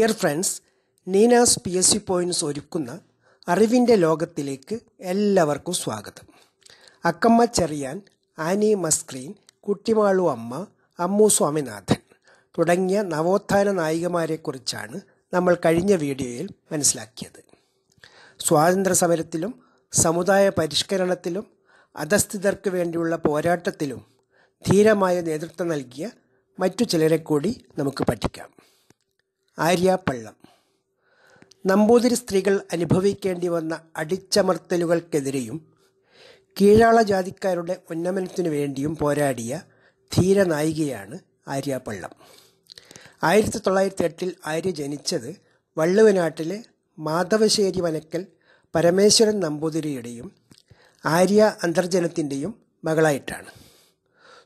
dear friends Neenas P S C points ഒരുക്കുന്ന അറിവിൻ്റെ ലോകത്തിലേക്ക് എല്ലാവർക്കും സ്വാഗതം അക്കമ്മ ചെറിയാൻ ആനി മസ്ക്രീൻ കുട്ടിമാളു അമ്മ അമ്മു സ്വാമിനാഥൻ തുടങ്ങിയ നവോത്ഥാന നായികമാരെക്കുറിച്ചാണ് നമ്മൾ കഴിഞ്ഞ വീഡിയോയിൽ മനസ്സിലാക്കിയത് സ്വാതന്ത്ര്യ സമരത്തിലും സമുദായ പരിഷ്കരണത്തിലും അധസ്ഥിതർക്ക് വേണ്ടിയുള്ള പോരാട്ടത്തിലും ധീരമായ നേതൃത്വം നൽകിയ മറ്റു ചിലരെ കൂടി നമുക്ക് പഠിക്കാം ആര്യാപ്പള്ളം നമ്പൂതിരി സ്ത്രീകൾ അനുഭവിക്കേണ്ടി വന്ന അടിച്ചമർത്തലുകൾക്കെതിരെയും കീഴാള ജാതിക്കാരുടെ ഉന്നമനത്തിനു വേണ്ടിയും പോരാടിയ ധീരനായികയാണ് ആര്യാപ്പള്ളം ആയിരത്തി തൊള്ളായിരത്തി എട്ടിൽ ആര്യ ജനിച്ചത് വള്ളുവനാട്ടിലെ മാധവശ്ശേരി വനക്കൽ പരമേശ്വരൻ നമ്പൂതിരിയുടെയും ആര്യ അന്തർജനത്തിൻ്റെയും മകളായിട്ടാണ്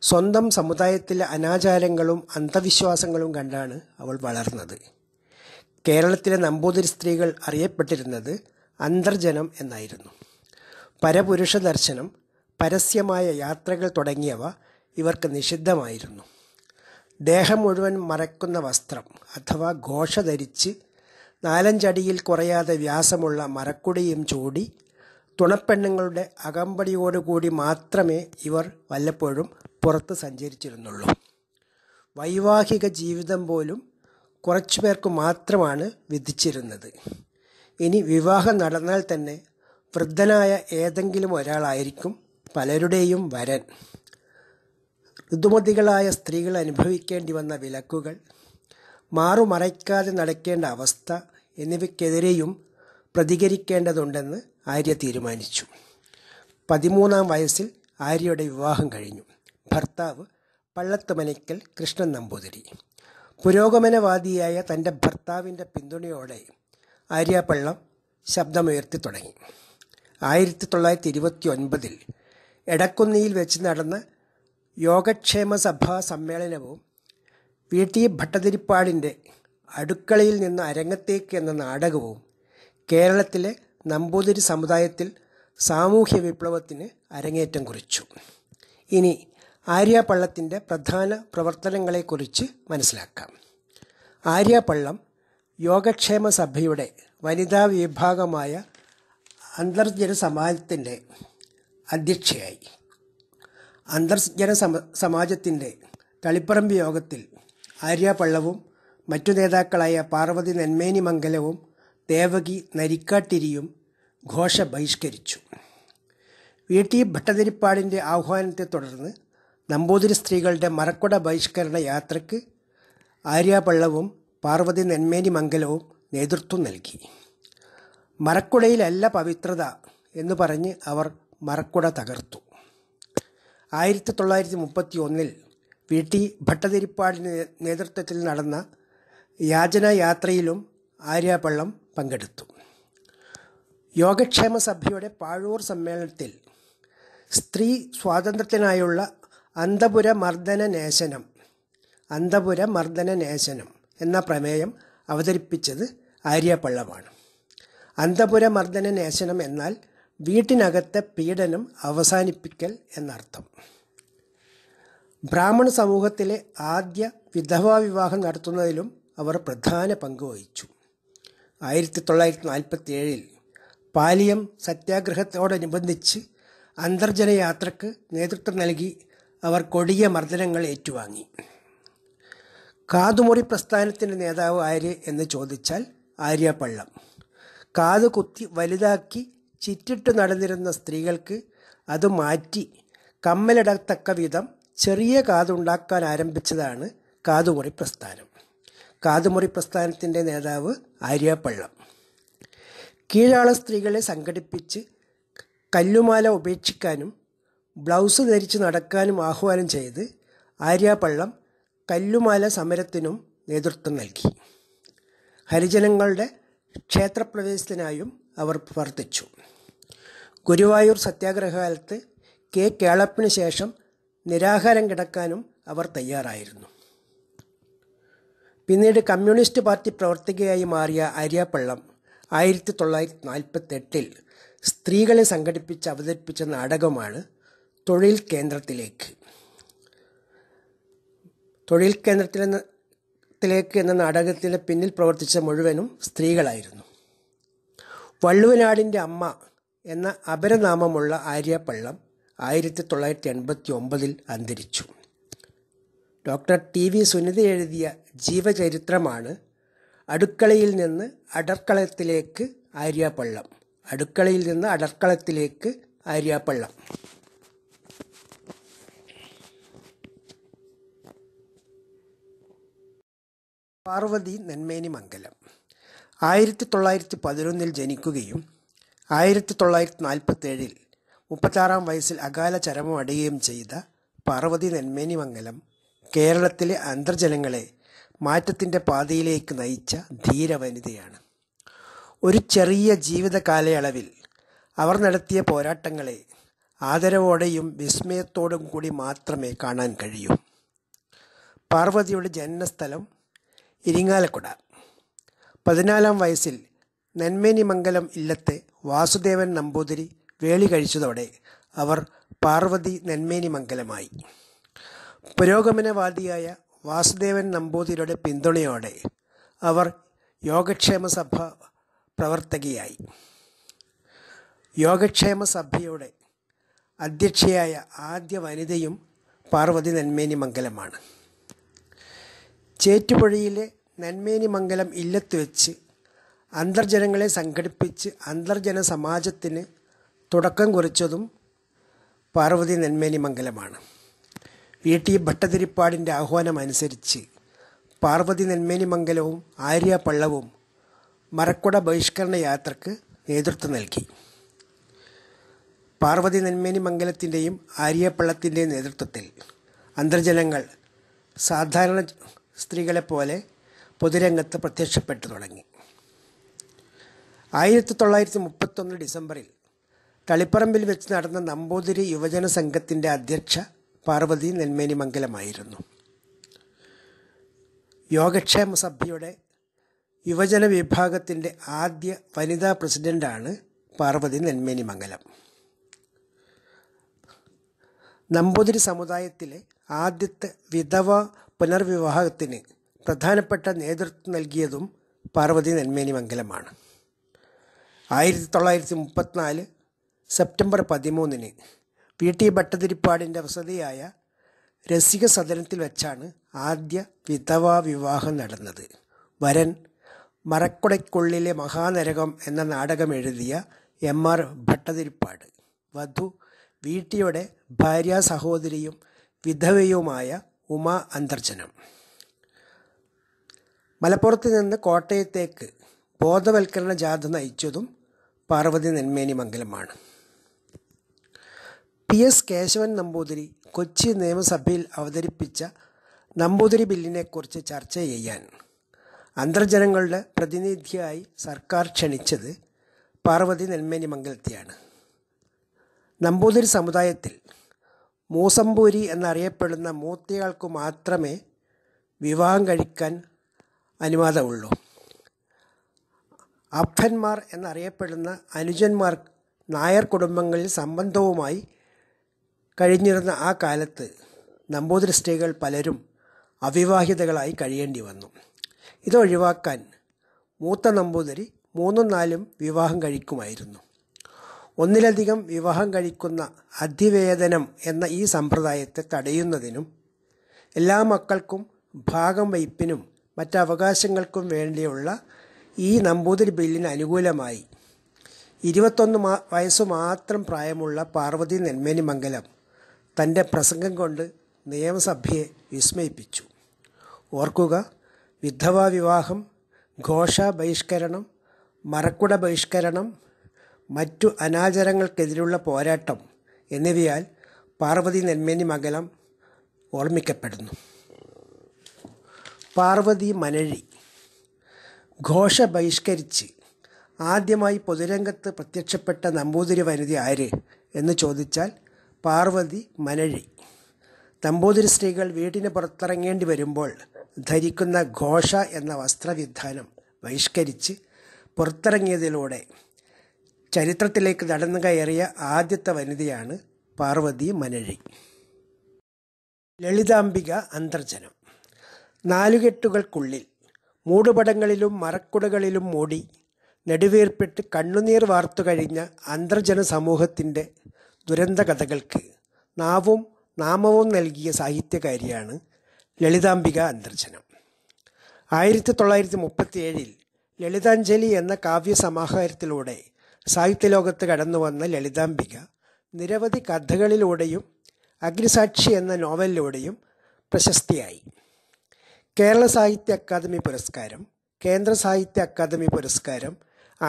സ്വന്തം സമുദായത്തിലെ അനാചാരങ്ങളും അന്ധവിശ്വാസങ്ങളും കണ്ടാണ് അവൾ വളർന്നത് കേരളത്തിലെ നമ്പൂതിരി സ്ത്രീകൾ അറിയപ്പെട്ടിരുന്നത് അന്തർജനം എന്നായിരുന്നു പരപുരുഷ ദർശനം പരസ്യമായ യാത്രകൾ തുടങ്ങിയവ ഇവർക്ക് നിഷിദ്ധമായിരുന്നു ദേഹം മുഴുവൻ മറയ്ക്കുന്ന വസ്ത്രം അഥവാ ഘോഷ ധരിച്ച് നാലഞ്ചടിയിൽ കുറയാതെ വ്യാസമുള്ള മരക്കുടിയും ചൂടി തുണപ്പെണ്ണുങ്ങളുടെ അകമ്പടിയോടുകൂടി മാത്രമേ ഇവർ വല്ലപ്പോഴും പുറത്ത് സഞ്ചരിച്ചിരുന്നുള്ളൂ വൈവാഹിക ജീവിതം പോലും കുറച്ചു പേർക്ക് മാത്രമാണ് വിധിച്ചിരുന്നത് ഇനി വിവാഹം നടന്നാൽ തന്നെ വൃദ്ധനായ ഏതെങ്കിലും ഒരാളായിരിക്കും പലരുടെയും വരൻ ഋതുമതികളായ സ്ത്രീകൾ അനുഭവിക്കേണ്ടി വന്ന വിലക്കുകൾ മാറുമറയ്ക്കാതെ നടക്കേണ്ട അവസ്ഥ എന്നിവയ്ക്കെതിരെയും പ്രതികരിക്കേണ്ടതുണ്ടെന്ന് ആര്യ തീരുമാനിച്ചു പതിമൂന്നാം വയസ്സിൽ ആര്യയുടെ വിവാഹം കഴിഞ്ഞു ഭർത്താവ് പള്ളത്ത് മനയ്ക്കൽ കൃഷ്ണൻ നമ്പൂതിരി പുരോഗമനവാദിയായ തൻ്റെ ഭർത്താവിൻ്റെ പിന്തുണയോടെ ആര്യാപ്പള്ളം ശബ്ദമുയർത്തി തുടങ്ങി ആയിരത്തി തൊള്ളായിരത്തി ഇരുപത്തി ഒൻപതിൽ എടക്കുന്നിയിൽ വെച്ച് നടന്ന യോഗക്ഷേമ സഭാ സമ്മേളനവും വി ടി ഭട്ടതിരിപ്പാടിൻ്റെ അടുക്കളയിൽ നിന്ന് അരങ്ങത്തേക്ക് എന്ന നാടകവും കേരളത്തിലെ നമ്പൂതിരി സമുദായത്തിൽ സാമൂഹ്യ വിപ്ലവത്തിന് അരങ്ങേറ്റം കുറിച്ചു ഇനി ആര്യാപള്ളത്തിൻ്റെ പ്രധാന പ്രവർത്തനങ്ങളെക്കുറിച്ച് മനസ്സിലാക്കാം ആര്യാപള്ളം യോഗക്ഷേമ സഭയുടെ വനിതാ വിഭാഗമായ അന്തർജന സമാജത്തിൻ്റെ അധ്യക്ഷയായി അന്തർജന സമ സമാജത്തിൻ്റെ തളിപ്പറമ്പ് യോഗത്തിൽ ആര്യാപള്ളവും മറ്റു നേതാക്കളായ പാർവതി നെന്മേനി മംഗലവും ദേവകി നരിക്കാട്ടിരിയും ഘോഷ ബഹിഷ്കരിച്ചു വി ടി ഭട്ടതിരിപ്പാടിൻ്റെ ആഹ്വാനത്തെ തുടർന്ന് നമ്പൂതിരി സ്ത്രീകളുടെ മറക്കുട ബഹിഷ്കരണ യാത്രയ്ക്ക് ആര്യാപള്ളവും പാർവതി നെന്മേനി മംഗലവും നേതൃത്വം നൽകി മറക്കുടയിലല്ല പവിത്രത എന്ന് പറഞ്ഞ് അവർ മറക്കുട തകർത്തു ആയിരത്തി തൊള്ളായിരത്തി മുപ്പത്തി ഒന്നിൽ വി ടി നേതൃത്വത്തിൽ നടന്ന യാചനായാത്രയിലും ആര്യാപള്ളം പങ്കെടുത്തു യോഗക്ഷേമ സഭയുടെ പാഴൂർ സമ്മേളനത്തിൽ സ്ത്രീ സ്വാതന്ത്ര്യത്തിനായുള്ള അന്തപുര മർദ്ദന നേശനം അന്തപുര മർദ്ദന നേശനം എന്ന പ്രമേയം അവതരിപ്പിച്ചത് ആര്യപ്പള്ളവാണ് അന്തപുര മർദ്ദന നേശനം എന്നാൽ വീട്ടിനകത്തെ പീഡനം അവസാനിപ്പിക്കൽ എന്നർത്ഥം ബ്രാഹ്മണ സമൂഹത്തിലെ ആദ്യ വിധവാ വിവാഹം നടത്തുന്നതിലും അവർ പ്രധാന പങ്ക് വഹിച്ചു ആയിരത്തി തൊള്ളായിരത്തി നാൽപ്പത്തി ഏഴിൽ പാലിയം സത്യാഗ്രഹത്തോടനുബന്ധിച്ച് യാത്രക്ക് നേതൃത്വം നൽകി അവർ കൊടിയ മർദ്ദനങ്ങൾ ഏറ്റുവാങ്ങി കാതുമുറി പ്രസ്ഥാനത്തിൻ്റെ നേതാവ് ആര് എന്ന് ചോദിച്ചാൽ ആര്യപ്പള്ളം കാതു കുത്തി വലുതാക്കി ചിറ്റിട്ട് നടന്നിരുന്ന സ്ത്രീകൾക്ക് അത് മാറ്റി കമ്മലിടത്തക്ക വിധം ചെറിയ കാതുണ്ടാക്കാൻ ആരംഭിച്ചതാണ് കാതുമുറി പ്രസ്ഥാനം കാതുമുറി പ്രസ്ഥാനത്തിൻ്റെ നേതാവ് ആര്യപ്പള്ളം കീഴാള സ്ത്രീകളെ സംഘടിപ്പിച്ച് കല്ലുമാല ഉപേക്ഷിക്കാനും ബ്ലൗസ് ധരിച്ച് നടക്കാനും ആഹ്വാനം ചെയ്ത് ആര്യാപള്ളം കല്ലുമാല സമരത്തിനും നേതൃത്വം നൽകി ഹരിജനങ്ങളുടെ ക്ഷേത്രപ്രവേശത്തിനായും അവർ പ്രവർത്തിച്ചു ഗുരുവായൂർ സത്യാഗ്രഹകാലത്ത് കെ കേളപ്പിന് ശേഷം നിരാഹാരം കിടക്കാനും അവർ തയ്യാറായിരുന്നു പിന്നീട് കമ്മ്യൂണിസ്റ്റ് പാർട്ടി പ്രവർത്തകയായി മാറിയ ആര്യാപ്പള്ളം ആയിരത്തി തൊള്ളായിരത്തി നാൽപ്പത്തെട്ടിൽ സ്ത്രീകളെ സംഘടിപ്പിച്ച് അവതരിപ്പിച്ച നാടകമാണ് തൊഴിൽ കേന്ദ്രത്തിലേക്ക് തൊഴിൽ കേന്ദ്രത്തിലെന്ന ത്തിലേക്ക് എന്ന നാടകത്തിന് പിന്നിൽ പ്രവർത്തിച്ച മുഴുവനും സ്ത്രീകളായിരുന്നു വള്ളുവനാടിൻ്റെ അമ്മ എന്ന അപരനാമമുള്ള ആര്യപ്പള്ളം ആയിരത്തി തൊള്ളായിരത്തി എൺപത്തി ഒമ്പതിൽ അന്തരിച്ചു ഡോക്ടർ ടി വി സുനിത എഴുതിയ ജീവചരിത്രമാണ് അടുക്കളയിൽ നിന്ന് അടർക്കളത്തിലേക്ക് ആര്യപ്പള്ളം അടുക്കളയിൽ നിന്ന് അടർക്കളത്തിലേക്ക് ആര്യപ്പള്ളം പാർവതി നെന്മേനി മംഗലം ആയിരത്തി തൊള്ളായിരത്തി പതിനൊന്നിൽ ജനിക്കുകയും ആയിരത്തി തൊള്ളായിരത്തി നാൽപ്പത്തേഴിൽ മുപ്പത്താറാം വയസ്സിൽ അകാല ചരമം അടയുകയും ചെയ്ത പാർവതി നെന്മേനി മംഗലം കേരളത്തിലെ അന്തർജനങ്ങളെ മാറ്റത്തിൻ്റെ പാതയിലേക്ക് നയിച്ച ധീര വനിതയാണ് ഒരു ചെറിയ ജീവിത കാലയളവിൽ അവർ നടത്തിയ പോരാട്ടങ്ങളെ ആദരവോടെയും വിസ്മയത്തോടും കൂടി മാത്രമേ കാണാൻ കഴിയൂ പാർവതിയുടെ ജനനസ്ഥലം ഇരിങ്ങാലക്കുട പതിനാലാം വയസ്സിൽ മംഗലം ഇല്ലത്തെ വാസുദേവൻ നമ്പൂതിരി വേളി കഴിച്ചതോടെ അവർ പാർവതി മംഗലമായി പുരോഗമനവാദിയായ വാസുദേവൻ നമ്പൂതിരിയുടെ പിന്തുണയോടെ അവർ യോഗക്ഷേമ സഭ പ്രവർത്തകയായി യോഗക്ഷേമ സഭയുടെ അധ്യക്ഷയായ ആദ്യ വനിതയും പാർവതി നന്മേനി മംഗലമാണ് ചേറ്റുപുഴയിലെ നന്മേനിമംഗലം ഇല്ലത്ത് വെച്ച് അന്തർജനങ്ങളെ സംഘടിപ്പിച്ച് അന്തർജന സമാജത്തിന് തുടക്കം കുറിച്ചതും പാർവതി മംഗലമാണ് വി ടി ഭട്ടതിരിപ്പാടിൻ്റെ ആഹ്വാനമനുസരിച്ച് പാർവതി നെന്മേനിമംഗലവും ആര്യ പള്ളവും മരക്കുട ബഹിഷ്കരണ യാത്രക്ക് നേതൃത്വം നൽകി പാർവതി നെന്മേനിമംഗലത്തിൻ്റെയും ആര്യപ്പള്ളത്തിൻ്റെയും നേതൃത്വത്തിൽ അന്തർജനങ്ങൾ സാധാരണ സ്ത്രീകളെപ്പോലെ പൊതുരംഗത്ത് പ്രത്യക്ഷപ്പെട്ടു തുടങ്ങി ആയിരത്തി തൊള്ളായിരത്തി മുപ്പത്തൊന്ന് ഡിസംബറിൽ തളിപ്പറമ്പിൽ വെച്ച് നടന്ന നമ്പൂതിരി യുവജന സംഘത്തിൻ്റെ അധ്യക്ഷ പാർവതി നെന്മേനി മംഗലമായിരുന്നു യോഗക്ഷേമ സഭയുടെ യുവജന വിഭാഗത്തിൻ്റെ ആദ്യ വനിതാ പ്രസിഡൻ്റാണ് പാർവതി നെന്മേനി മംഗലം നമ്പൂതിരി സമുദായത്തിലെ ആദ്യത്തെ വിധവ പുനർവിവാഹത്തിന് പ്രധാനപ്പെട്ട നേതൃത്വം നൽകിയതും പാർവതി നന്മേനി മംഗലമാണ് ആയിരത്തി തൊള്ളായിരത്തി മുപ്പത്തിനാല് സെപ്റ്റംബർ പതിമൂന്നിന് പി ടി ഭട്ടതിരിപ്പാടിൻ്റെ വസതിയായ രസിക സദനത്തിൽ വെച്ചാണ് ആദ്യ വിധവാ വിവാഹം നടന്നത് വരൻ മറക്കുടയ്ക്കുള്ളിലെ മഹാനരകം എന്ന നാടകം എഴുതിയ എം ആർ ഭട്ടതിരിപ്പാട് വധു വീട്ടിയുടെ ഭാര്യ സഹോദരിയും വിധവയുമായ ഉമ അന്തർജനം മലപ്പുറത്ത് നിന്ന് കോട്ടയത്തേക്ക് ബോധവൽക്കരണ ജാഥ നയിച്ചതും പാർവതി നെന്മേനി മംഗലമാണ് പി എസ് കേശവൻ നമ്പൂതിരി കൊച്ചി നിയമസഭയിൽ അവതരിപ്പിച്ച നമ്പൂതിരി ബില്ലിനെക്കുറിച്ച് ചർച്ച ചെയ്യാൻ അന്തർജനങ്ങളുടെ പ്രതിനിധിയായി സർക്കാർ ക്ഷണിച്ചത് പാർവതി നെന്മേനി മംഗലത്തെയാണ് നമ്പൂതിരി സമുദായത്തിൽ മൂസമ്പൂരി എന്നറിയപ്പെടുന്ന മൂർത്തികൾക്കു മാത്രമേ വിവാഹം കഴിക്കാൻ അനുവാദമുള്ളൂ അപ്പന്മാർ എന്നറിയപ്പെടുന്ന അനുജന്മാർ നായർ കുടുംബങ്ങളിൽ സംബന്ധവുമായി കഴിഞ്ഞിരുന്ന ആ കാലത്ത് നമ്പൂതിരി സ്ത്രീകൾ പലരും അവിവാഹിതകളായി കഴിയേണ്ടി വന്നു ഇതൊഴിവാക്കാൻ മൂത്ത നമ്പൂതിരി മൂന്നും നാലും വിവാഹം കഴിക്കുമായിരുന്നു ഒന്നിലധികം വിവാഹം കഴിക്കുന്ന അധിവേദനം എന്ന ഈ സമ്പ്രദായത്തെ തടയുന്നതിനും എല്ലാ മക്കൾക്കും ഭാഗം മറ്റ് മറ്റവകാശങ്ങൾക്കും വേണ്ടിയുള്ള ഈ നമ്പൂതിരി ബില്ലിന് അനുകൂലമായി ഇരുപത്തൊന്ന് മാ വയസ്സ് മാത്രം പ്രായമുള്ള പാർവതി നെന്മേനി മംഗലം തൻ്റെ പ്രസംഗം കൊണ്ട് നിയമസഭയെ വിസ്മയിപ്പിച്ചു ഓർക്കുക വിധവാ വിവാഹം ഘോഷ ബഹിഷ്കരണം മറക്കുട ബഹിഷ്കരണം മറ്റു അനാചാരങ്ങൾക്കെതിരുള്ള പോരാട്ടം എന്നിവയാൽ പാർവതി നെന്മേനി മകലം ഓർമ്മിക്കപ്പെടുന്നു പാർവതി മനഴി ഘോഷ ബഹിഷ്കരിച്ച് ആദ്യമായി പൊതുരംഗത്ത് പ്രത്യക്ഷപ്പെട്ട നമ്പൂതിരി വനിതി ആര് എന്ന് ചോദിച്ചാൽ പാർവതി മനഴി നമ്പൂതിരി സ്ത്രീകൾ വീട്ടിന് പുറത്തിറങ്ങേണ്ടി വരുമ്പോൾ ധരിക്കുന്ന ഘോഷ എന്ന വസ്ത്രവിധാനം ബഹിഷ്കരിച്ച് പുറത്തിറങ്ങിയതിലൂടെ ചരിത്രത്തിലേക്ക് നടന്നു കയറിയ ആദ്യത്തെ വനിതയാണ് പാർവതി മനഴി ലളിതാംബിക അന്തർജനം നാലുകെട്ടുകൾക്കുള്ളിൽ മൂടുപടങ്ങളിലും മറക്കുടകളിലും മൂടി നെടുവേർപ്പെട്ട് കണ്ണുനീർ വാർത്തു കഴിഞ്ഞ അന്തർജന സമൂഹത്തിൻ്റെ ദുരന്ത കഥകൾക്ക് നാവും നാമവും നൽകിയ സാഹിത്യകാരിയാണ് ലളിതാംബിക അന്തർജനം ആയിരത്തി തൊള്ളായിരത്തി മുപ്പത്തി ഏഴിൽ ലളിതാഞ്ജലി എന്ന കാവ്യസമാഹാരത്തിലൂടെ സാഹിത്യലോകത്ത് കടന്നു വന്ന ലളിതാംബിക നിരവധി കഥകളിലൂടെയും അഗ്നിസാക്ഷി എന്ന നോവലിലൂടെയും പ്രശസ്തിയായി കേരള സാഹിത്യ അക്കാദമി പുരസ്കാരം കേന്ദ്ര സാഹിത്യ അക്കാദമി പുരസ്കാരം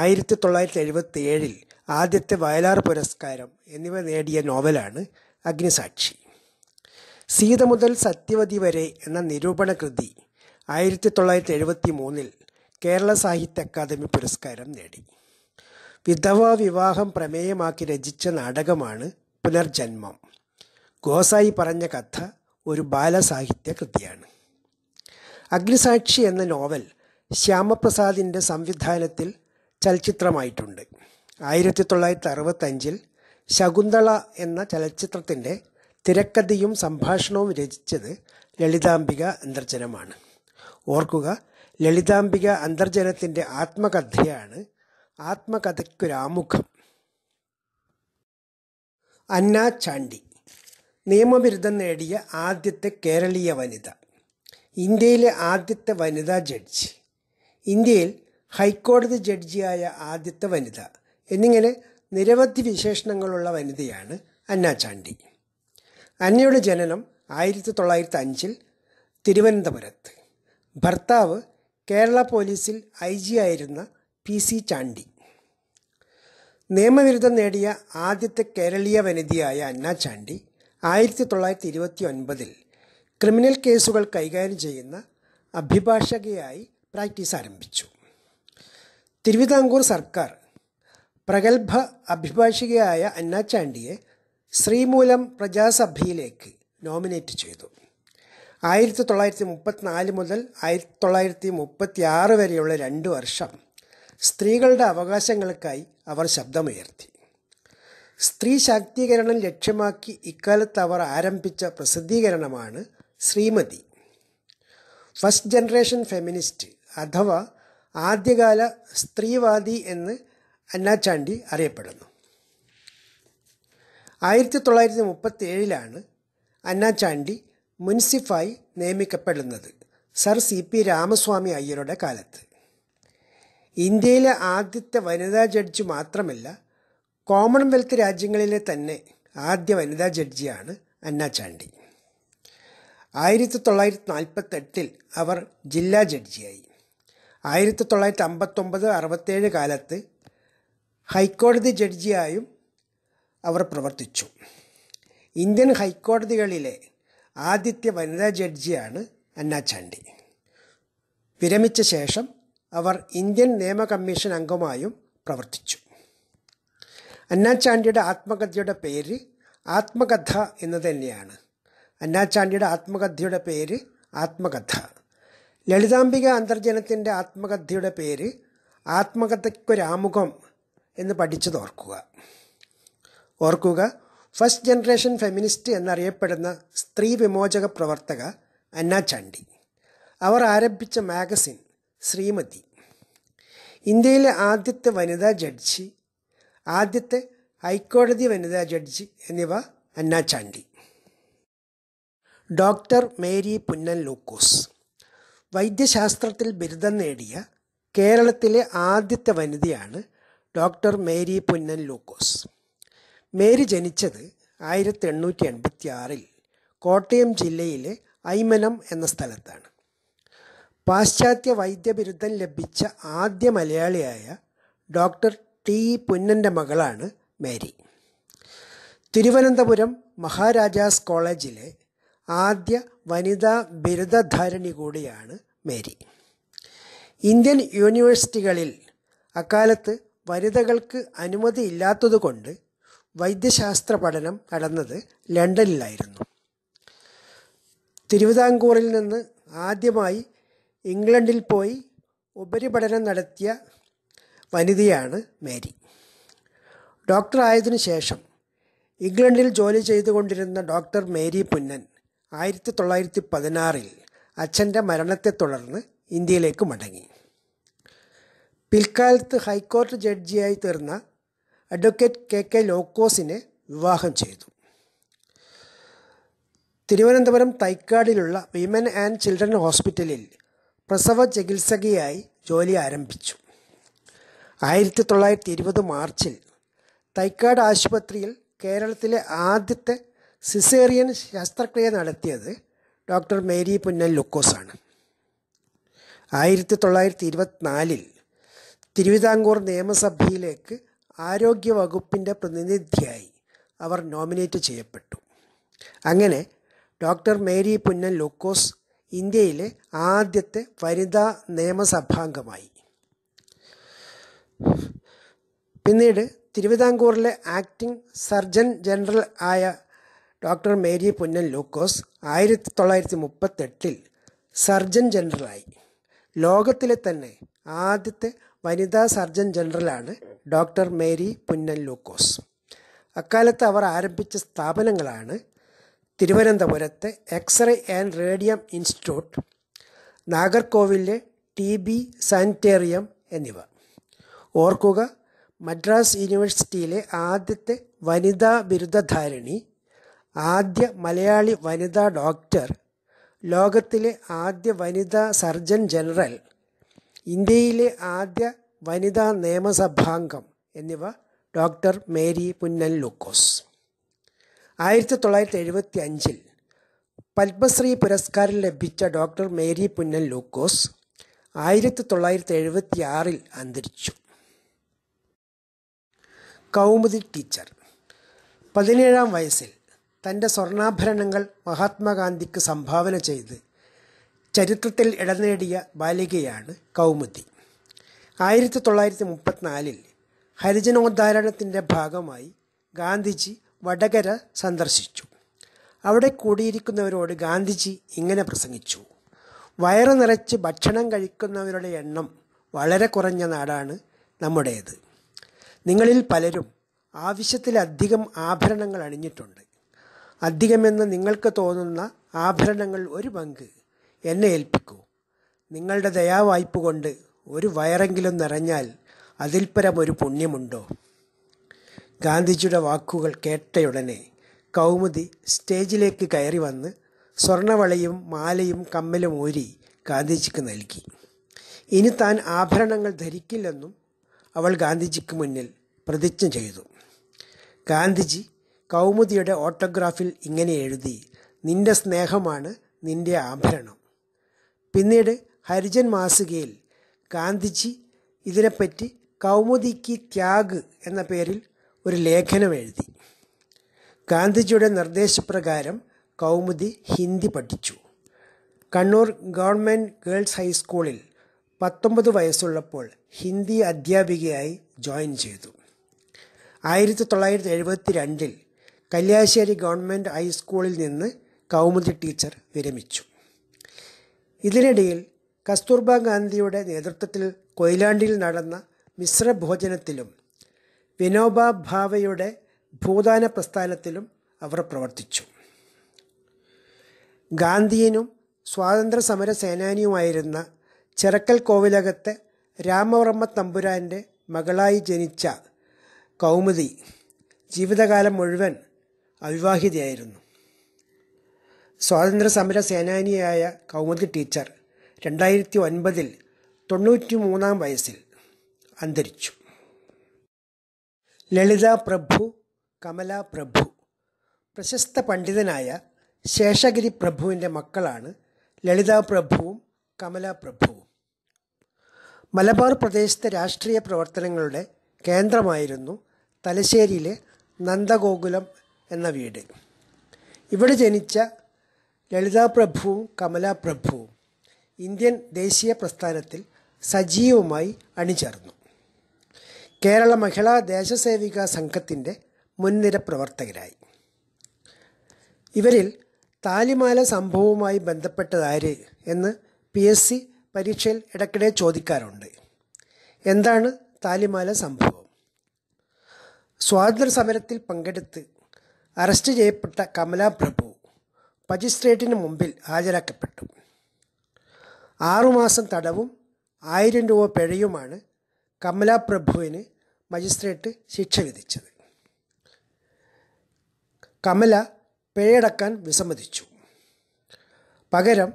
ആയിരത്തി തൊള്ളായിരത്തി എഴുപത്തി ഏഴിൽ ആദ്യത്തെ വയലാർ പുരസ്കാരം എന്നിവ നേടിയ നോവലാണ് അഗ്നിസാക്ഷി സീത മുതൽ സത്യവതി വരെ എന്ന നിരൂപണ കൃതി ആയിരത്തി തൊള്ളായിരത്തി എഴുപത്തി മൂന്നിൽ കേരള സാഹിത്യ അക്കാദമി പുരസ്കാരം നേടി വിധവാ വിവാഹം പ്രമേയമാക്കി രചിച്ച നാടകമാണ് പുനർജന്മം ഗോസായി പറഞ്ഞ കഥ ഒരു ബാലസാഹിത്യ കൃതിയാണ് അഗ്നിസാക്ഷി എന്ന നോവൽ ശ്യാമപ്രസാദിൻ്റെ സംവിധാനത്തിൽ ചലച്ചിത്രമായിട്ടുണ്ട് ആയിരത്തി തൊള്ളായിരത്തി അറുപത്തഞ്ചിൽ ശകുന്തള എന്ന ചലച്ചിത്രത്തിൻ്റെ തിരക്കഥയും സംഭാഷണവും രചിച്ചത് ലളിതാംബിക അന്തർജനമാണ് ഓർക്കുക ലളിതാംബിക അന്തർജനത്തിൻ്റെ ആത്മകഥയാണ് ആത്മകഥയ്ക്കൊരാമുഖം അന്നാ ചാണ്ടി നിയമബിരുദം നേടിയ ആദ്യത്തെ കേരളീയ വനിത ഇന്ത്യയിലെ ആദ്യത്തെ വനിതാ ജഡ്ജി ഇന്ത്യയിൽ ഹൈക്കോടതി ജഡ്ജിയായ ആദ്യത്തെ വനിത എന്നിങ്ങനെ നിരവധി വിശേഷണങ്ങളുള്ള വനിതയാണ് അന്നാ ചാണ്ടി അന്നയുടെ ജനനം ആയിരത്തി തൊള്ളായിരത്തി അഞ്ചിൽ തിരുവനന്തപുരത്ത് ഭർത്താവ് കേരള പോലീസിൽ ഐ ജി ആയിരുന്ന പി സി ചാണ്ടി നിയമവിരുദ്ധം നേടിയ ആദ്യത്തെ കേരളീയ വനിതയായ അന്ന ചാണ്ടി ആയിരത്തി തൊള്ളായിരത്തി ഇരുപത്തി ഒൻപതിൽ ക്രിമിനൽ കേസുകൾ കൈകാര്യം ചെയ്യുന്ന അഭിഭാഷകയായി പ്രാക്ടീസ് ആരംഭിച്ചു തിരുവിതാംകൂർ സർക്കാർ പ്രഗത്ഭ അഭിഭാഷികയായ അന്ന ചാണ്ടിയെ ശ്രീമൂലം പ്രജാസഭയിലേക്ക് നോമിനേറ്റ് ചെയ്തു ആയിരത്തി തൊള്ളായിരത്തി മുപ്പത്തിനാല് മുതൽ ആയിരത്തി തൊള്ളായിരത്തി മുപ്പത്തി ആറ് വരെയുള്ള രണ്ട് വർഷം സ്ത്രീകളുടെ അവകാശങ്ങൾക്കായി അവർ ശബ്ദമുയർത്തി സ്ത്രീ ശാക്തീകരണം ലക്ഷ്യമാക്കി ഇക്കാലത്ത് അവർ ആരംഭിച്ച പ്രസിദ്ധീകരണമാണ് ശ്രീമതി ഫസ്റ്റ് ജനറേഷൻ ഫെമിനിസ്റ്റ് അഥവാ ആദ്യകാല സ്ത്രീവാദി എന്ന് അന്നാചാണ്ടി അറിയപ്പെടുന്നു ആയിരത്തി തൊള്ളായിരത്തി മുപ്പത്തി ഏഴിലാണ് അന്നാചാണ്ടി മുൻസിഫായി നിയമിക്കപ്പെടുന്നത് സർ സി പി രാമസ്വാമി അയ്യരുടെ കാലത്ത് ഇന്ത്യയിലെ ആദ്യത്തെ വനിതാ ജഡ്ജി മാത്രമല്ല കോമൺവെൽത്ത് രാജ്യങ്ങളിലെ തന്നെ ആദ്യ വനിതാ ജഡ്ജിയാണ് അന്ന ചാണ്ടി ആയിരത്തി തൊള്ളായിരത്തി നാൽപ്പത്തെട്ടിൽ അവർ ജില്ലാ ജഡ്ജിയായി ആയിരത്തി തൊള്ളായിരത്തി അമ്പത്തൊമ്പത് അറുപത്തേഴ് കാലത്ത് ഹൈക്കോടതി ജഡ്ജിയായും അവർ പ്രവർത്തിച്ചു ഇന്ത്യൻ ഹൈക്കോടതികളിലെ ആദ്യത്തെ വനിതാ ജഡ്ജിയാണ് അന്ന ചാണ്ടി വിരമിച്ച ശേഷം അവർ ഇന്ത്യൻ നിയമ കമ്മീഷൻ അംഗമായും പ്രവർത്തിച്ചു അന്നാചാണ്ടിയുടെ ആത്മകഥയുടെ പേര് ആത്മകഥ എന്ന് തന്നെയാണ് അന്നാചാണ്ടിയുടെ ആത്മകഥയുടെ പേര് ആത്മകഥ ലളിതാംബിക അന്തർജനത്തിൻ്റെ ആത്മകഥയുടെ പേര് ആത്മകഥയ്ക്കൊരാമുഖം എന്ന് പഠിച്ചത് ഓർക്കുക ഓർക്കുക ഫസ്റ്റ് ജനറേഷൻ ഫെമിനിസ്റ്റ് എന്നറിയപ്പെടുന്ന സ്ത്രീ വിമോചക പ്രവർത്തക അന്നാ അവർ ആരംഭിച്ച മാഗസിൻ ശ്രീമതി ഇന്ത്യയിലെ ആദ്യത്തെ വനിതാ ജഡ്ജി ആദ്യത്തെ ഹൈക്കോടതി വനിതാ ജഡ്ജി എന്നിവ അന്ന ചാണ്ടി ഡോക്ടർ മേരി പുന്നൻ ലൂക്കോസ് വൈദ്യശാസ്ത്രത്തിൽ ബിരുദം നേടിയ കേരളത്തിലെ ആദ്യത്തെ വനിതയാണ് ഡോക്ടർ മേരി പുന്നൻ ലൂക്കോസ് മേരി ജനിച്ചത് ആയിരത്തി എണ്ണൂറ്റി എൺപത്തി ആറിൽ കോട്ടയം ജില്ലയിലെ ഐമനം എന്ന സ്ഥലത്താണ് പാശ്ചാത്യ വൈദ്യബിരുദം ലഭിച്ച ആദ്യ മലയാളിയായ ഡോക്ടർ ടി പുന്നൻ്റെ മകളാണ് മേരി തിരുവനന്തപുരം മഹാരാജാസ് കോളേജിലെ ആദ്യ വനിതാ ബിരുദധാരണി കൂടിയാണ് മേരി ഇന്ത്യൻ യൂണിവേഴ്സിറ്റികളിൽ അക്കാലത്ത് വനിതകൾക്ക് അനുമതി ഇല്ലാത്തതുകൊണ്ട് വൈദ്യശാസ്ത്ര പഠനം നടന്നത് ലണ്ടനിലായിരുന്നു തിരുവിതാംകൂറിൽ നിന്ന് ആദ്യമായി ഇംഗ്ലണ്ടിൽ പോയി ഉപരിപഠനം നടത്തിയ വനിതയാണ് മേരി ഡോക്ടറായതിനു ശേഷം ഇംഗ്ലണ്ടിൽ ജോലി ചെയ്തുകൊണ്ടിരുന്ന ഡോക്ടർ മേരി പുന്നൻ ആയിരത്തി തൊള്ളായിരത്തി പതിനാറിൽ അച്ഛൻ്റെ മരണത്തെ തുടർന്ന് ഇന്ത്യയിലേക്ക് മടങ്ങി പിൽക്കാലത്ത് ഹൈക്കോടതി ജഡ്ജിയായി തീർന്ന അഡ്വക്കേറ്റ് കെ കെ ലോക്കോസിനെ വിവാഹം ചെയ്തു തിരുവനന്തപുരം തൈക്കാടിലുള്ള വിമൻ ആൻഡ് ചിൽഡ്രൻ ഹോസ്പിറ്റലിൽ പ്രസവ ചികിത്സകയായി ജോലി ആരംഭിച്ചു ആയിരത്തി തൊള്ളായിരത്തി ഇരുപത് മാർച്ചിൽ തൈക്കാട് ആശുപത്രിയിൽ കേരളത്തിലെ ആദ്യത്തെ സിസേറിയൻ ശസ്ത്രക്രിയ നടത്തിയത് ഡോക്ടർ മേരി പുന്നൽ ലുക്കോസാണ് ആയിരത്തി തൊള്ളായിരത്തി ഇരുപത്തിനാലിൽ തിരുവിതാംകൂർ നിയമസഭയിലേക്ക് ആരോഗ്യ വകുപ്പിൻ്റെ പ്രതിനിധിയായി അവർ നോമിനേറ്റ് ചെയ്യപ്പെട്ടു അങ്ങനെ ഡോക്ടർ മേരി പുന്നൻ ലൂക്കോസ് ഇന്ത്യയിലെ ആദ്യത്തെ വനിതാ നിയമസഭാംഗമായി പിന്നീട് തിരുവിതാംകൂറിലെ ആക്ടിംഗ് സർജൻ ജനറൽ ആയ ഡോക്ടർ മേരി പുന്നൻ ലൂക്കോസ് ആയിരത്തി തൊള്ളായിരത്തി മുപ്പത്തെട്ടിൽ സർജൻ ജനറലായി ലോകത്തിലെ തന്നെ ആദ്യത്തെ വനിതാ സർജൻ ജനറലാണ് ഡോക്ടർ മേരി പുന്നൻ ലൂക്കോസ് അക്കാലത്ത് അവർ ആരംഭിച്ച സ്ഥാപനങ്ങളാണ് തിരുവനന്തപുരത്തെ എക്സ്റേ ആൻഡ് റേഡിയം ഇൻസ്റ്റിറ്റ്യൂട്ട് നാഗർകോവിലെ ടി ബി സാനിറ്റേറിയം എന്നിവ ഓർക്കുക മദ്രാസ് യൂണിവേഴ്സിറ്റിയിലെ ആദ്യത്തെ വനിതാ ബിരുദധാരിണി ആദ്യ മലയാളി വനിതാ ഡോക്ടർ ലോകത്തിലെ ആദ്യ വനിതാ സർജൻ ജനറൽ ഇന്ത്യയിലെ ആദ്യ വനിതാ നിയമസഭാംഗം എന്നിവ ഡോക്ടർ മേരി പുന്നൻ ലൂക്കോസ് ആയിരത്തി തൊള്ളായിരത്തി എഴുപത്തി അഞ്ചിൽ പത്മശ്രീ പുരസ്കാരം ലഭിച്ച ഡോക്ടർ മേരി പുന്നൽ ലൂക്കോസ് ആയിരത്തി തൊള്ളായിരത്തി എഴുപത്തി ആറിൽ അന്തരിച്ചു കൗമുദി ടീച്ചർ പതിനേഴാം വയസ്സിൽ തൻ്റെ സ്വർണ്ണാഭരണങ്ങൾ മഹാത്മാഗാന്ധിക്ക് സംഭാവന ചെയ്ത് ചരിത്രത്തിൽ ഇടം നേടിയ ബാലികയാണ് കൗമുദി ആയിരത്തി തൊള്ളായിരത്തി മുപ്പത്തിനാലിൽ ഹരിജനോദ്ധാരണത്തിൻ്റെ ഭാഗമായി ഗാന്ധിജി വടകര സന്ദർശിച്ചു അവിടെ കൂടിയിരിക്കുന്നവരോട് ഗാന്ധിജി ഇങ്ങനെ പ്രസംഗിച്ചു വയറ് നിറച്ച് ഭക്ഷണം കഴിക്കുന്നവരുടെ എണ്ണം വളരെ കുറഞ്ഞ നാടാണ് നമ്മുടേത് നിങ്ങളിൽ പലരും ആവശ്യത്തിലധികം ആഭരണങ്ങൾ അണിഞ്ഞിട്ടുണ്ട് അധികമെന്ന് നിങ്ങൾക്ക് തോന്നുന്ന ആഭരണങ്ങൾ ഒരു പങ്ക് എന്നെ ഏൽപ്പിക്കൂ നിങ്ങളുടെ ദയാവായ്പ കൊണ്ട് ഒരു വയറെങ്കിലും നിറഞ്ഞാൽ അതിൽപ്പരം ഒരു പുണ്യമുണ്ടോ ഗാന്ധിജിയുടെ വാക്കുകൾ കേട്ടയുടനെ കൗമുദി സ്റ്റേജിലേക്ക് കയറി വന്ന് സ്വർണവളയും മാലയും കമ്മലും ഊരി ഗാന്ധിജിക്ക് നൽകി ഇനി താൻ ആഭരണങ്ങൾ ധരിക്കില്ലെന്നും അവൾ ഗാന്ധിജിക്ക് മുന്നിൽ പ്രതിജ്ഞ ചെയ്തു ഗാന്ധിജി കൗമുദിയുടെ ഓട്ടോഗ്രാഫിൽ ഇങ്ങനെ എഴുതി നിന്റെ സ്നേഹമാണ് നിന്റെ ആഭരണം പിന്നീട് ഹരിജൻ മാസികയിൽ ഗാന്ധിജി ഇതിനെപ്പറ്റി കൗമുദിക്ക് ത്യാഗ് എന്ന പേരിൽ ഒരു ലേഖനം എഴുതി ഗാന്ധിജിയുടെ നിർദ്ദേശപ്രകാരം കൗമുദി ഹിന്ദി പഠിച്ചു കണ്ണൂർ ഗവൺമെൻറ് ഗേൾസ് ഹൈസ്കൂളിൽ പത്തൊമ്പത് വയസ്സുള്ളപ്പോൾ ഹിന്ദി അധ്യാപികയായി ജോയിൻ ചെയ്തു ആയിരത്തി തൊള്ളായിരത്തി എഴുപത്തി രണ്ടിൽ കല്യാശ്ശേരി ഗവൺമെൻറ് ഹൈസ്കൂളിൽ നിന്ന് കൗമുദി ടീച്ചർ വിരമിച്ചു ഇതിനിടയിൽ കസ്തൂർബ ഗാന്ധിയുടെ നേതൃത്വത്തിൽ കൊയിലാണ്ടിയിൽ നടന്ന മിശ്രഭോജനത്തിലും വിനോബ ഭാവയുടെ ഭൂദാന പ്രസ്ഥാനത്തിലും അവർ പ്രവർത്തിച്ചു ഗാന്ധിയനും സ്വാതന്ത്ര്യ സമര സേനാനിയുമായിരുന്ന ചിറക്കൽ കോവിലകത്തെ രാമവർമ്മ തമ്പുരാൻ്റെ മകളായി ജനിച്ച കൗമുദി ജീവിതകാലം മുഴുവൻ അവിവാഹിതയായിരുന്നു സ്വാതന്ത്ര്യ സമര സേനാനിയായ കൗമുദി ടീച്ചർ രണ്ടായിരത്തി ഒൻപതിൽ തൊണ്ണൂറ്റി മൂന്നാം വയസ്സിൽ അന്തരിച്ചു ലളിത പ്രഭു കമല പ്രഭു പ്രശസ്ത പണ്ഡിതനായ ശേഷഗിരി പ്രഭുവിൻ്റെ മക്കളാണ് ലളിത പ്രഭുവും കമല പ്രഭുവും മലബാർ പ്രദേശത്തെ രാഷ്ട്രീയ പ്രവർത്തനങ്ങളുടെ കേന്ദ്രമായിരുന്നു തലശ്ശേരിയിലെ നന്ദഗോകുലം എന്ന വീട് ഇവിടെ ജനിച്ച ലളിതാ പ്രഭുവും കമലാ പ്രഭുവും ഇന്ത്യൻ ദേശീയ പ്രസ്ഥാനത്തിൽ സജീവമായി അണിചേർന്നു കേരള മഹിളാ ദേശസേവിക സംഘത്തിൻ്റെ മുൻനിര പ്രവർത്തകരായി ഇവരിൽ താലിമാല സംഭവവുമായി ബന്ധപ്പെട്ടതാര് എന്ന് പി എസ് സി പരീക്ഷയിൽ ഇടയ്ക്കിടെ ചോദിക്കാറുണ്ട് എന്താണ് താലിമാല സംഭവം സ്വാതന്ത്ര്യ സമരത്തിൽ പങ്കെടുത്ത് അറസ്റ്റ് ചെയ്യപ്പെട്ട കമലാ പ്രഭു മജിസ്ട്രേറ്റിന് മുമ്പിൽ ഹാജരാക്കപ്പെട്ടു ആറുമാസം തടവും ആയിരം രൂപ പിഴയുമാണ് കമലാ പ്രഭുവിന് മജിസ്ട്രേറ്റ് ശിക്ഷ വിധിച്ചത് കമല പിഴയടക്കാൻ വിസമ്മതിച്ചു പകരം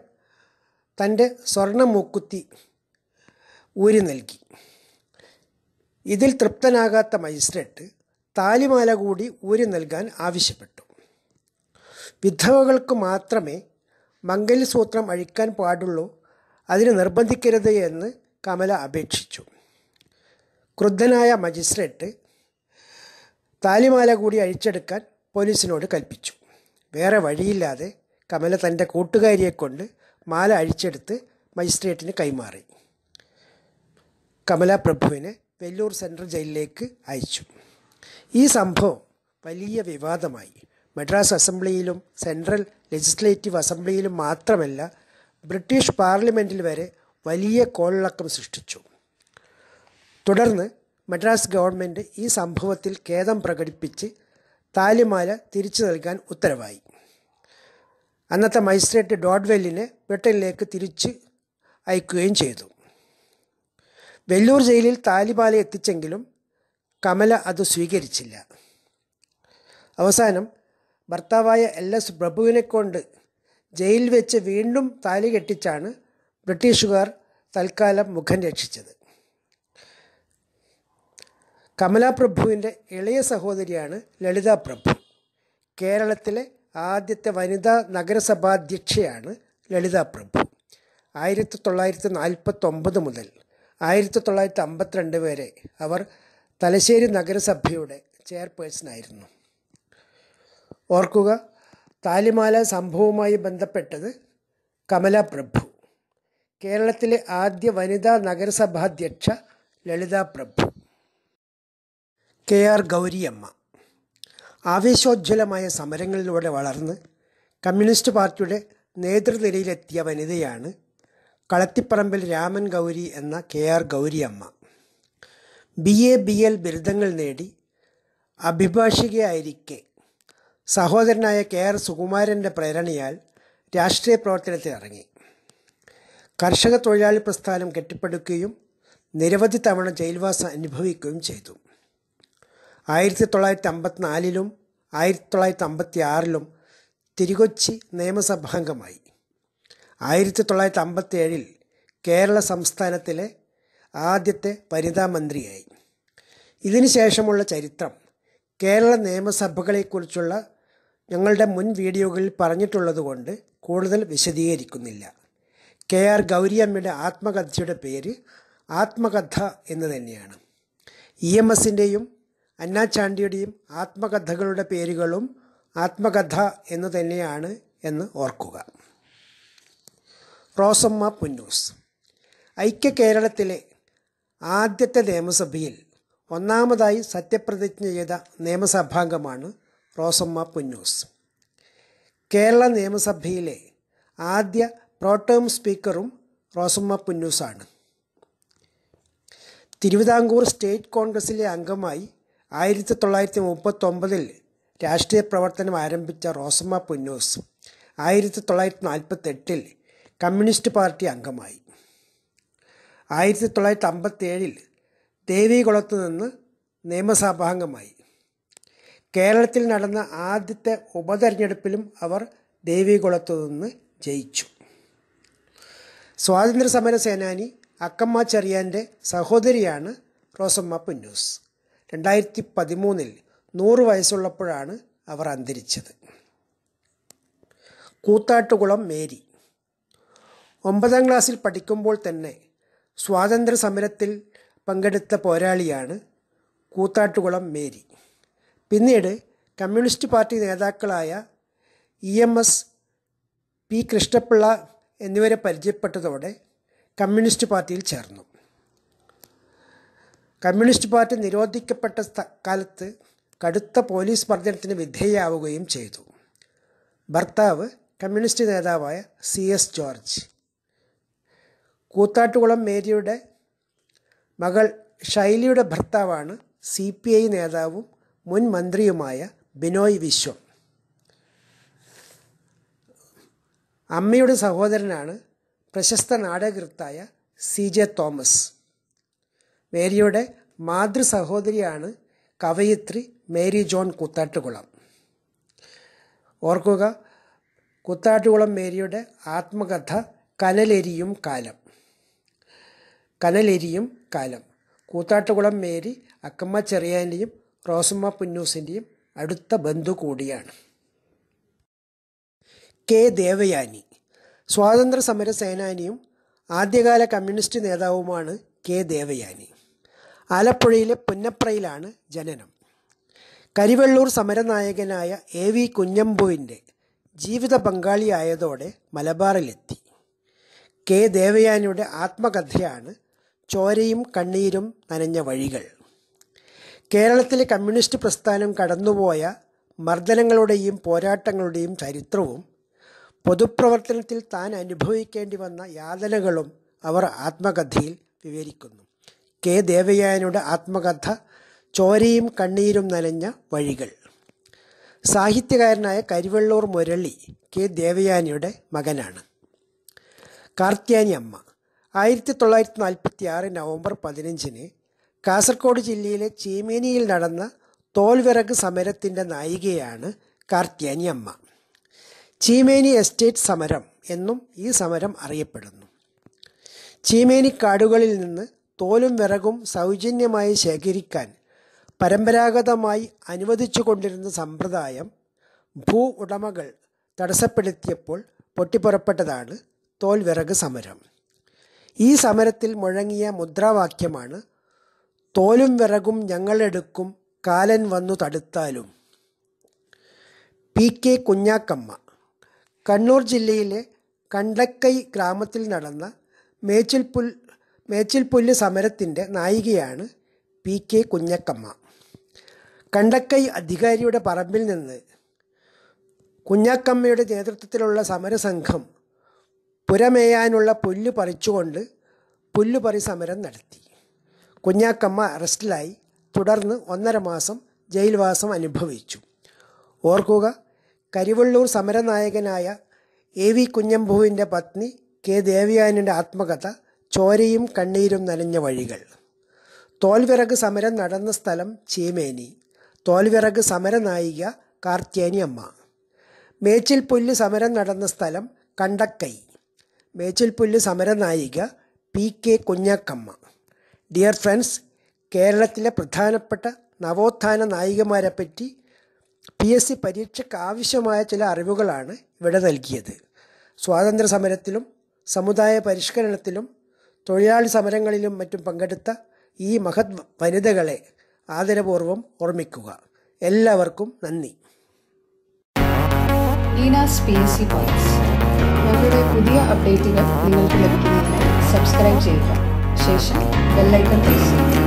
തൻ്റെ സ്വർണ്ണ മൂക്കുത്തി ഊരി നൽകി ഇതിൽ തൃപ്തനാകാത്ത മജിസ്ട്രേറ്റ് താലിമാല കൂടി ഊരി നൽകാൻ ആവശ്യപ്പെട്ടു വിധവകൾക്ക് മാത്രമേ മംഗല്യസൂത്രം അഴിക്കാൻ പാടുള്ളൂ അതിന് നിർബന്ധിക്കരുത് എന്ന് കമല അപേക്ഷിച്ചു ക്രുദ്ധനായ മജിസ്ട്രേറ്റ് താലിമാല കൂടി അഴിച്ചെടുക്കാൻ പോലീസിനോട് കൽപ്പിച്ചു വേറെ വഴിയില്ലാതെ കമല തൻ്റെ കൂട്ടുകാരിയെക്കൊണ്ട് മാല അഴിച്ചെടുത്ത് മജിസ്ട്രേറ്റിന് കൈമാറി കമല പ്രഭുവിനെ വെല്ലൂർ സെൻട്രൽ ജയിലിലേക്ക് അയച്ചു ഈ സംഭവം വലിയ വിവാദമായി മദ്രാസ് അസംബ്ലിയിലും സെൻട്രൽ ലെജിസ്ലേറ്റീവ് അസംബ്ലിയിലും മാത്രമല്ല ബ്രിട്ടീഷ് പാർലമെൻറ്റിൽ വരെ വലിയ കോളിളക്കം സൃഷ്ടിച്ചു തുടർന്ന് മദ്രാസ് ഗവൺമെൻറ് ഈ സംഭവത്തിൽ ഖേദം പ്രകടിപ്പിച്ച് താലിമാല തിരിച്ചു നൽകാൻ ഉത്തരവായി അന്നത്തെ മജിസ്ട്രേറ്റ് ഡോഡ്വെല്ലിനെ ബ്രിട്ടനിലേക്ക് തിരിച്ച് അയക്കുകയും ചെയ്തു വെല്ലൂർ ജയിലിൽ താലിമാല എത്തിച്ചെങ്കിലും കമല അത് സ്വീകരിച്ചില്ല അവസാനം ഭർത്താവായ എൽ എസ് പ്രഭുവിനെ കൊണ്ട് ജയിലിൽ വെച്ച് വീണ്ടും താലി കെട്ടിച്ചാണ് ബ്രിട്ടീഷുകാർ തൽക്കാലം മുഖം രക്ഷിച്ചത് പ്രഭുവിൻ്റെ ഇളയ സഹോദരിയാണ് ലളിത പ്രഭു കേരളത്തിലെ ആദ്യത്തെ വനിതാ നഗരസഭാധ്യക്ഷയാണ് ലളിത പ്രഭു ആയിരത്തി തൊള്ളായിരത്തി നാൽപ്പത്തൊമ്പത് മുതൽ ആയിരത്തി തൊള്ളായിരത്തി അമ്പത്തിരണ്ട് വരെ അവർ തലശ്ശേരി നഗരസഭയുടെ ചെയർപേഴ്സണായിരുന്നു ഓർക്കുക താലിമാല സംഭവവുമായി ബന്ധപ്പെട്ടത് പ്രഭു കേരളത്തിലെ ആദ്യ വനിതാ നഗരസഭാധ്യക്ഷ ലളിതാ പ്രഭു കെ ആർ ഗൗരിയമ്മ ആവേശോജ്വലമായ സമരങ്ങളിലൂടെ വളർന്ന് കമ്മ്യൂണിസ്റ്റ് പാർട്ടിയുടെ നേതൃനിരയിലെത്തിയ വനിതയാണ് കളത്തിപ്പറമ്പിൽ രാമൻ ഗൗരി എന്ന K R Gouriamma B A B L ബിരുദങ്ങൾ നേടി അഭിഭാഷികയായിരിക്കെ സഹോദരനായ കെ ആർ സുകുമാരൻ്റെ പ്രേരണയാൽ രാഷ്ട്രീയ പ്രവർത്തനത്തിൽ ഇറങ്ങി കർഷക തൊഴിലാളി പ്രസ്ഥാനം കെട്ടിപ്പടുക്കുകയും നിരവധി തവണ ജയിൽവാസം അനുഭവിക്കുകയും ചെയ്തു ആയിരത്തി തൊള്ളായിരത്തി അമ്പത്തിനാലിലും ആയിരത്തി തൊള്ളായിരത്തി അമ്പത്തി ആറിലും തിരുകൊച്ചി നിയമസഭാംഗമായി ആയിരത്തി തൊള്ളായിരത്തി അമ്പത്തി ഏഴിൽ കേരള സംസ്ഥാനത്തിലെ ആദ്യത്തെ വനിതാ മന്ത്രിയായി ഇതിനുശേഷമുള്ള ചരിത്രം കേരള നിയമസഭകളെക്കുറിച്ചുള്ള ഞങ്ങളുടെ മുൻ വീഡിയോകളിൽ പറഞ്ഞിട്ടുള്ളതുകൊണ്ട് കൂടുതൽ വിശദീകരിക്കുന്നില്ല കെ ആർ ഗൗരിയമ്മയുടെ ആത്മകഥയുടെ പേര് ആത്മകഥ എന്ന് തന്നെയാണ് ഇ എം എസിൻ്റെയും അന്നാചാണ്ടിയുടെയും ആത്മകഥകളുടെ പേരുകളും ആത്മകഥ എന്ന് തന്നെയാണ് എന്ന് ഓർക്കുക റോസമ്മ പുന്നൂസ് ഐക്യ കേരളത്തിലെ ആദ്യത്തെ നിയമസഭയിൽ ഒന്നാമതായി സത്യപ്രതിജ്ഞ ചെയ്ത നിയമസഭാംഗമാണ് റോസമ്മ പുന്നൂസ് കേരള നിയമസഭയിലെ ആദ്യ പ്രോട്ടേം സ്പീക്കറും റോസമ്മ പുന്നൂസാണ് തിരുവിതാംകൂർ സ്റ്റേറ്റ് കോൺഗ്രസിലെ അംഗമായി ആയിരത്തി തൊള്ളായിരത്തി മുപ്പത്തൊമ്പതിൽ രാഷ്ട്രീയ പ്രവർത്തനം ആരംഭിച്ച റോസമ്മ പുന്നൂസ് ആയിരത്തി തൊള്ളായിരത്തി നാൽപ്പത്തെട്ടിൽ കമ്മ്യൂണിസ്റ്റ് പാർട്ടി അംഗമായി ആയിരത്തി തൊള്ളായിരത്തി അമ്പത്തേഴിൽ ദേവികുളത്ത് നിന്ന് നിയമസഭാംഗമായി കേരളത്തിൽ നടന്ന ആദ്യത്തെ ഉപതെരഞ്ഞെടുപ്പിലും അവർ ദേവികുളത്ത് നിന്ന് ജയിച്ചു സ്വാതന്ത്ര്യ സമര സേനാനി അക്കമ്മ ചെറിയാൻ്റെ സഹോദരിയാണ് റോസമ്മ പുന്നൂസ് രണ്ടായിരത്തി പതിമൂന്നിൽ നൂറ് വയസ്സുള്ളപ്പോഴാണ് അവർ അന്തരിച്ചത് കൂത്താട്ടുകുളം മേരി ഒമ്പതാം ക്ലാസ്സിൽ പഠിക്കുമ്പോൾ തന്നെ സ്വാതന്ത്ര്യ സമരത്തിൽ പങ്കെടുത്ത പോരാളിയാണ് കൂത്താട്ടുകുളം മേരി പിന്നീട് കമ്മ്യൂണിസ്റ്റ് പാർട്ടി നേതാക്കളായ E M S P Krishna Pillai എന്നിവരെ പരിചയപ്പെട്ടതോടെ കമ്മ്യൂണിസ്റ്റ് പാർട്ടിയിൽ ചേർന്നു കമ്മ്യൂണിസ്റ്റ് പാർട്ടി നിരോധിക്കപ്പെട്ട കാലത്ത് കടുത്ത പോലീസ് മർദ്ദനത്തിന് വിധേയാവുകയും ചെയ്തു ഭർത്താവ് കമ്മ്യൂണിസ്റ്റ് നേതാവായ സി എസ് ജോർജ് കൂത്താട്ടുകുളം മേരിയുടെ മകൾ ഷൈലിയുടെ ഭർത്താവാണ് സി പി ഐ നേതാവും മുൻ മന്ത്രിയുമായ ബിനോയ് വിശ്വം അമ്മയുടെ സഹോദരനാണ് പ്രശസ്ത നാടകൃത്തായ സി ജെ തോമസ് മേരിയുടെ മാതൃ സഹോദരിയാണ് കവയിത്രി മേരി ജോൺ കുത്താട്ടുകുളം ഓർക്കുക കുത്താട്ടുകുളം മേരിയുടെ ആത്മകഥ കനലെരിയും കാലം കനലെരിയും കാലം കൂത്താട്ടുകുളം മേരി അക്കമ്മ ചെറിയാൻ്റെയും റോസമ്മ പുന്നൂസിൻ്റെയും അടുത്ത ബന്ധു കൂടിയാണ് കെ ദേവയാനി സ്വാതന്ത്ര്യ സമര സേനാനിയും ആദ്യകാല കമ്മ്യൂണിസ്റ്റ് നേതാവുമാണ് കെ ദേവയാനി ആലപ്പുഴയിലെ പുന്നപ്രയിലാണ് ജനനം കരിവെള്ളൂർ സമരനായകനായ എ വി കുഞ്ഞമ്പുവിൻ്റെ ജീവിത പങ്കാളിയായതോടെ മലബാറിലെത്തി കെ ദേവയാനിയുടെ ആത്മകഥയാണ് ചോരയും കണ്ണീരും നനഞ്ഞ വഴികൾ കേരളത്തിലെ കമ്മ്യൂണിസ്റ്റ് പ്രസ്ഥാനം കടന്നുപോയ മർദ്ദനങ്ങളുടെയും പോരാട്ടങ്ങളുടെയും ചരിത്രവും പൊതുപ്രവർത്തനത്തിൽ താൻ അനുഭവിക്കേണ്ടി വന്ന യാതനകളും അവർ ആത്മകഥയിൽ വിവരിക്കുന്നു കെ ദേവയാനിയുടെ ആത്മകഥ ചോരയും കണ്ണീരും നനഞ്ഞ വഴികൾ സാഹിത്യകാരനായ കരിവെള്ളൂർ മുരളി കെ ദേവയാനിയുടെ മകനാണ് കാർത്യാനി അമ്മ ആയിരത്തി തൊള്ളായിരത്തി നാൽപ്പത്തി ആറ് നവംബർ പതിനഞ്ചിന് കാസർഗോഡ് ജില്ലയിലെ ചീമേനിയിൽ നടന്ന തോൽവിറക് സമരത്തിൻ്റെ നായികയാണ് കാർത്യാനി അമ്മ ചീമേനി എസ്റ്റേറ്റ് സമരം എന്നും ഈ സമരം അറിയപ്പെടുന്നു ചീമേനി കാടുകളിൽ നിന്ന് തോലും വിറകും സൗജന്യമായി ശേഖരിക്കാൻ പരമ്പരാഗതമായി അനുവദിച്ചു കൊണ്ടിരുന്ന സമ്പ്രദായം ഭൂ ഉടമകൾ തടസ്സപ്പെടുത്തിയപ്പോൾ പൊട്ടിപ്പുറപ്പെട്ടതാണ് തോൽവിറക് സമരം ഈ സമരത്തിൽ മുഴങ്ങിയ മുദ്രാവാക്യമാണ് തോലും വിറകും ഞങ്ങളെടുക്കും കാലൻ വന്നു തടുത്താലും പി കെ കുഞ്ഞാക്കമ്മ കണ്ണൂർ ജില്ലയിലെ കണ്ടക്കൈ ഗ്രാമത്തിൽ നടന്ന മേച്ചിൽപുൽ മേച്ചിൽപ്പുല്ല് സമരത്തിൻ്റെ നായികയാണ് പി കെ കുഞ്ഞക്കമ്മ കണ്ടക്കൈ അധികാരിയുടെ പറമ്പിൽ നിന്ന് കുഞ്ഞാക്കമ്മയുടെ നേതൃത്വത്തിലുള്ള സമരസംഘം പുരമേയാനുള്ള പുല്ല് പറിച്ചുകൊണ്ട് പുല്ലുപറി സമരം നടത്തി കുഞ്ഞാക്കമ്മ അറസ്റ്റിലായി തുടർന്ന് ഒന്നര മാസം ജയിൽവാസം അനുഭവിച്ചു ഓർക്കുക കരിവള്ളൂർ സമരനായകനായ എ വി കുഞ്ഞമ്പുവിൻ്റെ പത്നി കെ ദേവിയാനിൻ്റെ ആത്മകഥ ചോരയും കണ്ണീരും നനഞ്ഞ വഴികൾ തോൽവിറക് സമരം നടന്ന സ്ഥലം ചീമേനി തോൽവിറക് സമരനായിക കാർത്യാനി അമ്മ പുല്ല് സമരം നടന്ന സ്ഥലം കണ്ടക്കൈ മേച്ചിൽപ്പുല്ല് സമരനായിക P K Kunhakkamma dear friends കേരളത്തിലെ പ്രധാനപ്പെട്ട നവോത്ഥാന പറ്റി പി എസ് സി പരീക്ഷയ്ക്ക് ആവശ്യമായ ചില അറിവുകളാണ് ഇവിടെ നൽകിയത് സ്വാതന്ത്ര്യ സമരത്തിലും സമുദായ പരിഷ്കരണത്തിലും തൊഴിലാളി സമരങ്ങളിലും മറ്റും പങ്കെടുത്ത ഈ മഹത് വനിതകളെ ആദരപൂർവം ഓർമ്മിക്കുക എല്ലാവർക്കും നന്ദി പുതിയ അപ്ഡേറ്റുകൾ നിങ്ങൾക്ക് ലഭിക്കുന്നതിനായി സബ്സ്ക്രൈബ് ചെയ്യുക ശേഷം ബെല്ലൈക്കൺ പ്രസ് ചെയ്യുക